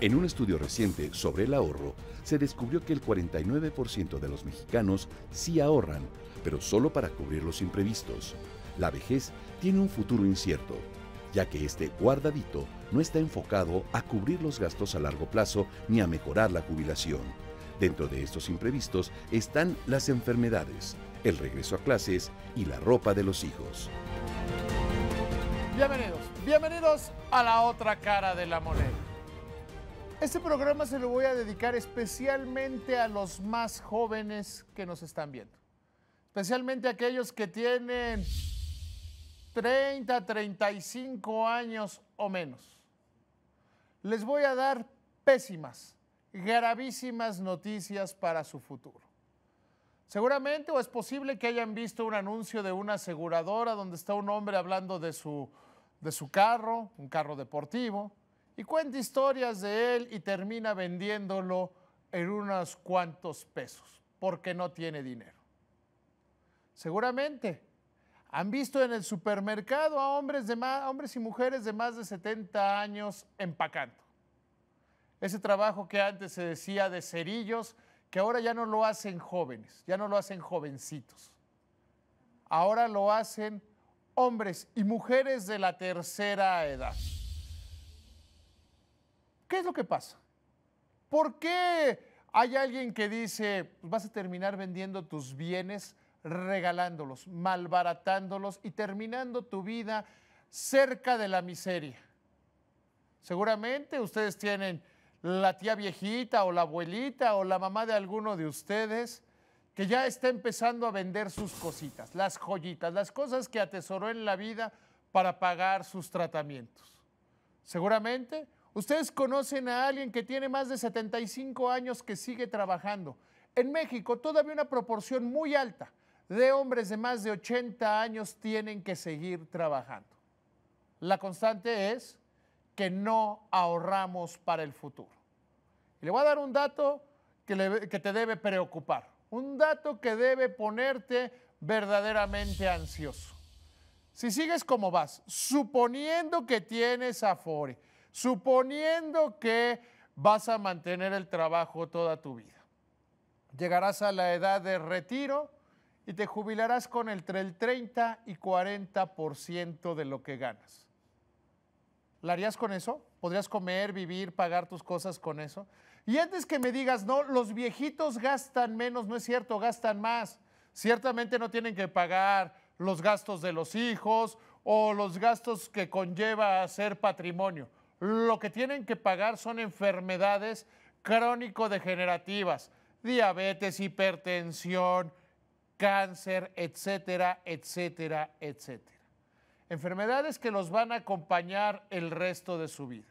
En un estudio reciente sobre el ahorro, se descubrió que el 49% de los mexicanos sí ahorran, pero solo para cubrir los imprevistos. La vejez tiene un futuro incierto, ya que este guardadito no está enfocado a cubrir los gastos a largo plazo ni a mejorar la jubilación. Dentro de estos imprevistos están las enfermedades, el regreso a clases y la ropa de los hijos. Bienvenidos, bienvenidos a la otra cara de la moneda. Este programa se lo voy a dedicar especialmente a los más jóvenes que nos están viendo. Especialmente a aquellos que tienen 30, 35 años o menos. Les voy a dar pésimas, gravísimas noticias para su futuro. Seguramente o es posible que hayan visto un anuncio de una aseguradora donde está un hombre hablando de su, de su carro, un carro deportivo, y cuenta historias de él y termina vendiéndolo en unos cuantos pesos, porque no tiene dinero. Seguramente han visto en el supermercado a hombres, de más, hombres y mujeres de más de 70 años empacando ese trabajo que antes se decía de cerillos, que ahora ya no lo hacen jóvenes, ya no lo hacen jovencitos. Ahora lo hacen hombres y mujeres de la tercera edad. ¿Qué es lo que pasa? ¿Por qué hay alguien que dice, pues vas a terminar vendiendo tus bienes, regalándolos, malbaratándolos y terminando tu vida cerca de la miseria? Seguramente ustedes tienen la tía viejita o la abuelita o la mamá de alguno de ustedes que ya está empezando a vender sus cositas, las joyitas, las cosas que atesoró en la vida para pagar sus tratamientos. Seguramente ustedes conocen a alguien que tiene más de 75 años que sigue trabajando. En México todavía una proporción muy alta de hombres de más de 80 años tienen que seguir trabajando. La constante es que no ahorramos para el futuro. Y le voy a dar un dato que, te debe preocupar, un dato que debe ponerte verdaderamente ansioso. Si sigues como vas, suponiendo que tienes Afore, suponiendo que vas a mantener el trabajo toda tu vida, llegarás a la edad de retiro y te jubilarás con entre el 30 y 40% de lo que ganas. ¿La harías con eso? ¿Podrías comer, vivir, pagar tus cosas con eso? Y antes que me digas, no, los viejitos gastan menos, no es cierto, gastan más. Ciertamente no tienen que pagar los gastos de los hijos o los gastos que conlleva hacer patrimonio. Lo que tienen que pagar son enfermedades crónico-degenerativas, diabetes, hipertensión, cáncer, etcétera, etcétera, etcétera enfermedades que los van a acompañar el resto de su vida.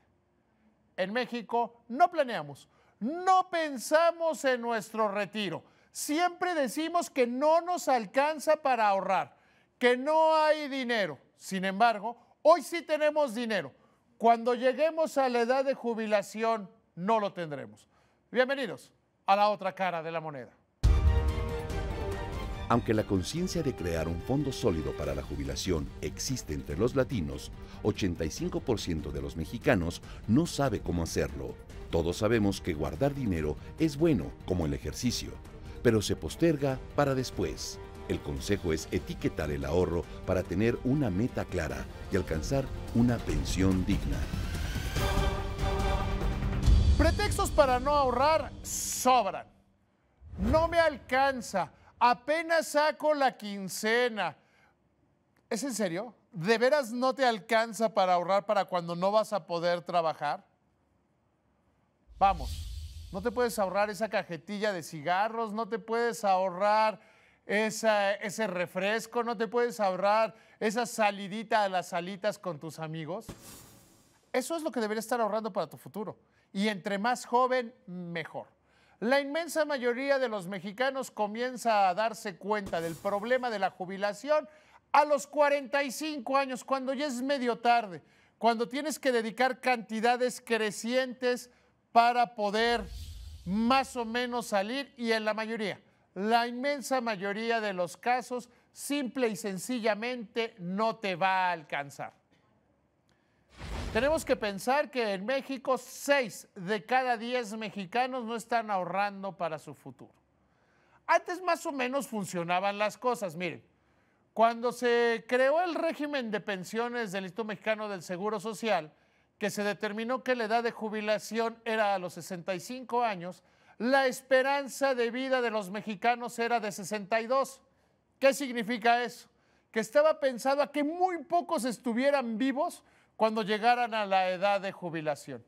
En México no planeamos, no pensamos en nuestro retiro. Siempre decimos que no nos alcanza para ahorrar, que no hay dinero. Sin embargo, hoy sí tenemos dinero. Cuando lleguemos a la edad de jubilación, no lo tendremos. Bienvenidos a la otra cara de la moneda. Aunque la conciencia de crear un fondo sólido para la jubilación existe entre los latinos, 85% de los mexicanos no sabe cómo hacerlo. Todos sabemos que guardar dinero es bueno, como el ejercicio, pero se posterga para después. El consejo es etiquetar el ahorro para tener una meta clara y alcanzar una pensión digna. Pretextos para no ahorrar sobran. No me alcanza apenas saco la quincena. ¿Es en serio? ¿De veras no te alcanza para ahorrar para cuando no vas a poder trabajar? Vamos, no te puedes ahorrar esa cajetilla de cigarros, no te puedes ahorrar ese refresco, no te puedes ahorrar esa salidita a las salitas con tus amigos. Eso es lo que deberías estar ahorrando para tu futuro. Y entre más joven, mejor. La inmensa mayoría de los mexicanos comienza a darse cuenta del problema de la jubilación a los 45 años, cuando ya es medio tarde, cuando tienes que dedicar cantidades crecientes para poder más o menos salir y en la mayoría, la inmensa mayoría de los casos, simple y sencillamente no te va a alcanzar. Tenemos que pensar que en México 6 de cada 10 mexicanos no están ahorrando para su futuro. Antes más o menos funcionaban las cosas. Miren, cuando se creó el régimen de pensiones del Instituto Mexicano del Seguro Social, que se determinó que la edad de jubilación era a los 65 años, la esperanza de vida de los mexicanos era de 62. ¿Qué significa eso? Que estaba pensado a que muy pocos estuvieran vivos cuando llegaran a la edad de jubilación.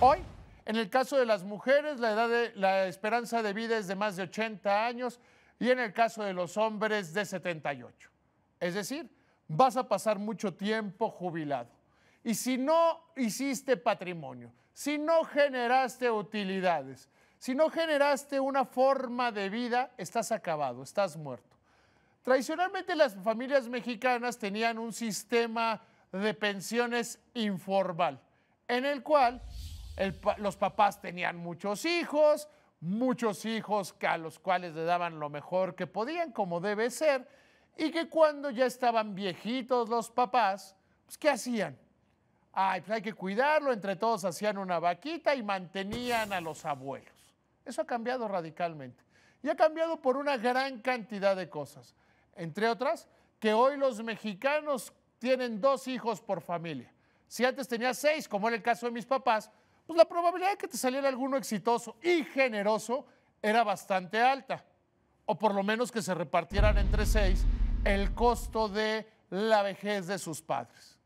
Hoy, en el caso de las mujeres, la, edad de, la esperanza de vida es de más de 80 años y en el caso de los hombres de 78. Es decir, vas a pasar mucho tiempo jubilado. Y si no hiciste patrimonio, si no generaste utilidades, si no generaste una forma de vida, estás acabado, estás muerto. Tradicionalmente las familias mexicanas tenían un sistema de pensiones informal, en el cual los papás tenían muchos hijos, muchos hijos a los cuales le daban lo mejor que podían, como debe ser, y que cuando ya estaban viejitos los papás, pues, ¿qué hacían? Ay, pues, hay que cuidarlo, entre todos hacían una vaquita y mantenían a los abuelos. Eso ha cambiado radicalmente. Y ha cambiado por una gran cantidad de cosas. Entre otras, que hoy los mexicanos tienen dos hijos por familia. Si antes tenías seis, como en el caso de mis papás, pues la probabilidad de que te saliera alguno exitoso y generoso era bastante alta. O por lo menos que se repartieran entre seis el costo de la vejez de sus padres.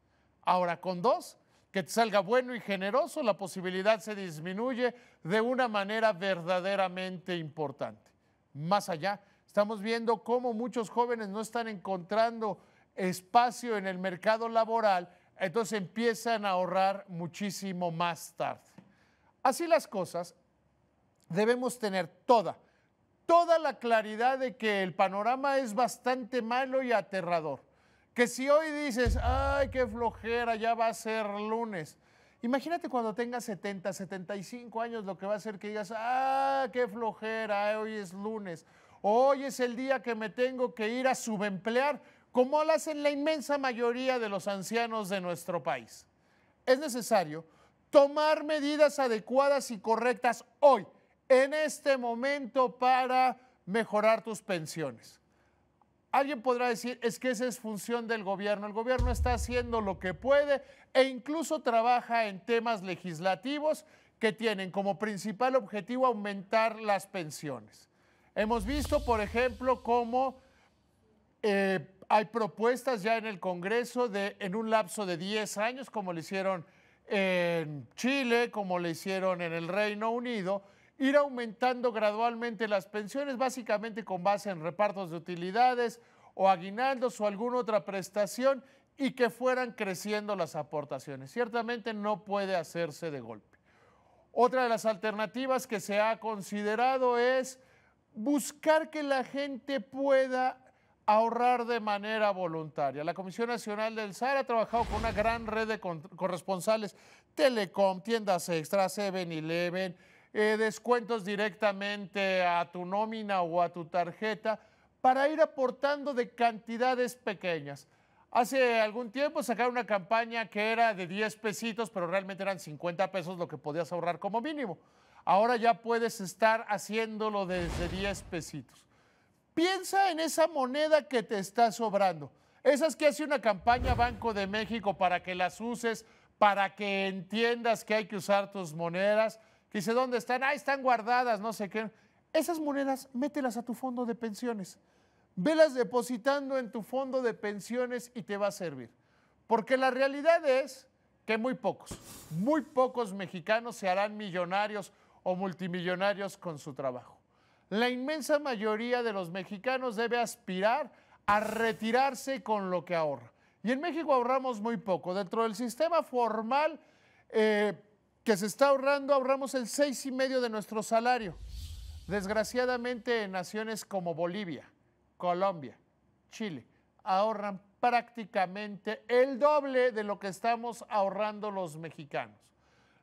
Ahora, con dos, que te salga bueno y generoso, la posibilidad se disminuye de una manera verdaderamente importante. Más allá, estamos viendo cómo muchos jóvenes no están encontrando espacio en el mercado laboral, entonces empiezan a ahorrar muchísimo más tarde. Así las cosas, debemos tener toda, toda la claridad de que el panorama es bastante malo y aterrador. Que si hoy dices, ay, qué flojera, ya va a ser lunes. Imagínate cuando tengas 70, 75 años, lo que va a ser que digas, ah, qué flojera, hoy es lunes. Hoy es el día que me tengo que ir a subemplear como lo hacen la inmensa mayoría de los ancianos de nuestro país. Es necesario tomar medidas adecuadas y correctas hoy, en este momento, para mejorar tus pensiones. Alguien podrá decir, es que esa es función del gobierno. El gobierno está haciendo lo que puede e incluso trabaja en temas legislativos que tienen como principal objetivo aumentar las pensiones. Hemos visto, por ejemplo, cómo eh, hay propuestas ya en el Congreso de en un lapso de 10 años, como lo hicieron en Chile, como le hicieron en el Reino Unido, ir aumentando gradualmente las pensiones, básicamente con base en repartos de utilidades o aguinaldos o alguna otra prestación y que fueran creciendo las aportaciones. Ciertamente no puede hacerse de golpe. Otra de las alternativas que se ha considerado es buscar que la gente pueda ahorrar de manera voluntaria. La Comisión Nacional del SAR ha trabajado con una gran red de corresponsales, Telecom, tiendas extra, 7-Eleven, eh, descuentos directamente a tu nómina o a tu tarjeta, para ir aportando de cantidades pequeñas. Hace algún tiempo sacaron una campaña que era de 10 pesitos, pero realmente eran 50 pesos lo que podías ahorrar como mínimo. Ahora ya puedes estar haciéndolo desde 10 pesitos. Piensa en esa moneda que te está sobrando. Esas que hace una campaña Banco de México para que las uses, para que entiendas que hay que usar tus monedas. Que dice, ¿dónde están? Ah, están guardadas, no sé qué. Esas monedas, mételas a tu fondo de pensiones. Velas depositando en tu fondo de pensiones y te va a servir. Porque la realidad es que muy pocos, muy pocos mexicanos se harán millonarios o multimillonarios con su trabajo la inmensa mayoría de los mexicanos debe aspirar a retirarse con lo que ahorra. Y en México ahorramos muy poco. Dentro del sistema formal eh, que se está ahorrando, ahorramos el 6,5 de nuestro salario. Desgraciadamente, en naciones como Bolivia, Colombia, Chile, ahorran prácticamente el doble de lo que estamos ahorrando los mexicanos.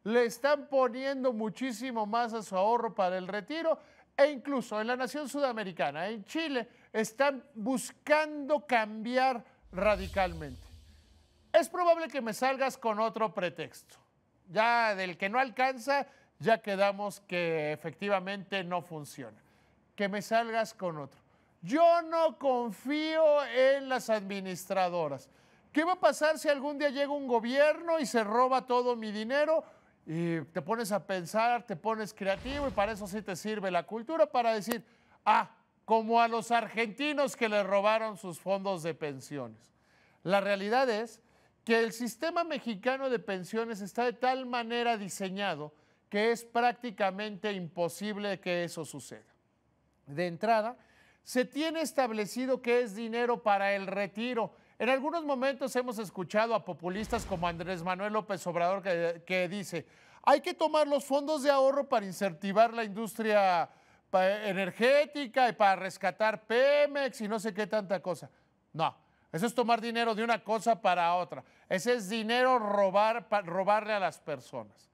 Le están poniendo muchísimo más a su ahorro para el retiro e incluso en la nación sudamericana, en Chile, están buscando cambiar radicalmente. Es probable que me salgas con otro pretexto. Ya del que no alcanza, ya quedamos que efectivamente no funciona. Que me salgas con otro. Yo no confío en las administradoras. ¿Qué va a pasar si algún día llega un gobierno y se roba todo mi dinero? y te pones a pensar, te pones creativo y para eso sí te sirve la cultura, para decir, ah, como a los argentinos que le robaron sus fondos de pensiones. La realidad es que el sistema mexicano de pensiones está de tal manera diseñado que es prácticamente imposible que eso suceda. De entrada, se tiene establecido que es dinero para el retiro en algunos momentos hemos escuchado a populistas como Andrés Manuel López Obrador que, dice, hay que tomar los fondos de ahorro para incentivar la industria energética y para rescatar Pemex y no sé qué tanta cosa. No, eso es tomar dinero de una cosa para otra. Ese es dinero robar, robarle a las personas.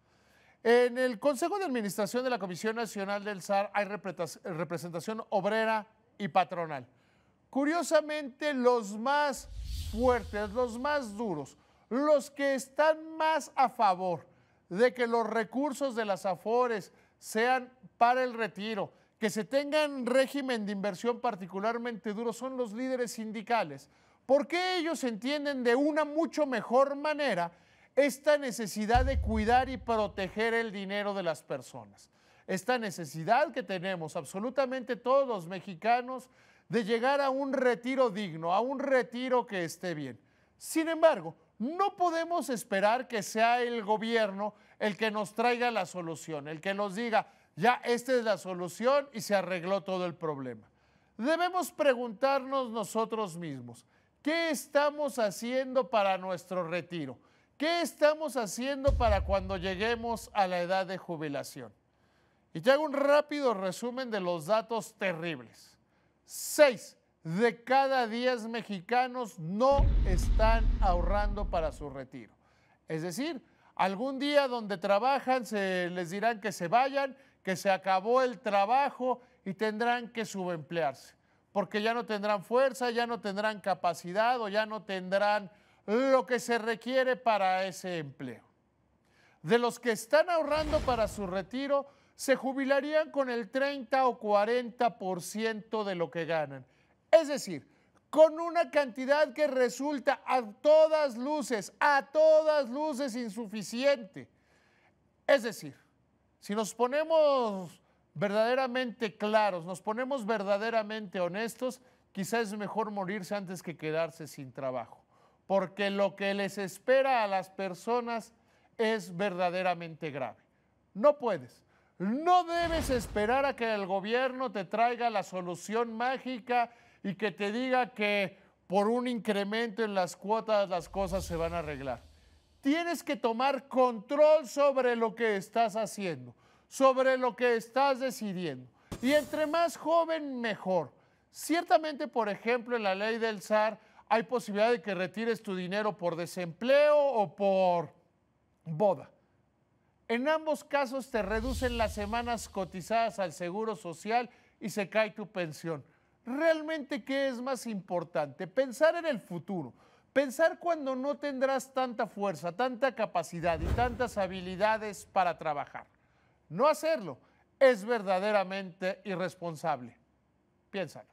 En el Consejo de Administración de la Comisión Nacional del SAR hay representación obrera y patronal. Curiosamente, los más fuertes, los más duros, los que están más a favor de que los recursos de las AFORES sean para el retiro, que se tengan régimen de inversión particularmente duro, son los líderes sindicales, porque ellos entienden de una mucho mejor manera esta necesidad de cuidar y proteger el dinero de las personas. Esta necesidad que tenemos absolutamente todos los mexicanos de llegar a un retiro digno, a un retiro que esté bien. Sin embargo, no podemos esperar que sea el gobierno el que nos traiga la solución, el que nos diga, ya esta es la solución y se arregló todo el problema. Debemos preguntarnos nosotros mismos, ¿qué estamos haciendo para nuestro retiro? ¿Qué estamos haciendo para cuando lleguemos a la edad de jubilación? Y te hago un rápido resumen de los datos terribles. 6 de cada 10 mexicanos no están ahorrando para su retiro. Es decir, algún día donde trabajan se les dirán que se vayan, que se acabó el trabajo y tendrán que subemplearse, porque ya no tendrán fuerza, ya no tendrán capacidad o ya no tendrán lo que se requiere para ese empleo. De los que están ahorrando para su retiro, se jubilarían con el 30 o 40% de lo que ganan. Es decir, con una cantidad que resulta a todas luces, a todas luces insuficiente. Es decir, si nos ponemos verdaderamente claros, nos ponemos verdaderamente honestos, quizás es mejor morirse antes que quedarse sin trabajo, porque lo que les espera a las personas es verdaderamente grave. No puedes, no debes esperar a que el gobierno te traiga la solución mágica y que te diga que por un incremento en las cuotas las cosas se van a arreglar. Tienes que tomar control sobre lo que estás haciendo, sobre lo que estás decidiendo. Y entre más joven, mejor. Ciertamente, por ejemplo, en la ley del SAR hay posibilidad de que retires tu dinero por desempleo o por boda. En ambos casos te reducen las semanas cotizadas al Seguro Social y se cae tu pensión. ¿Realmente qué es más importante? Pensar en el futuro, pensar cuando no tendrás tanta fuerza, tanta capacidad y tantas habilidades para trabajar. No hacerlo es verdaderamente irresponsable. Piénsalo.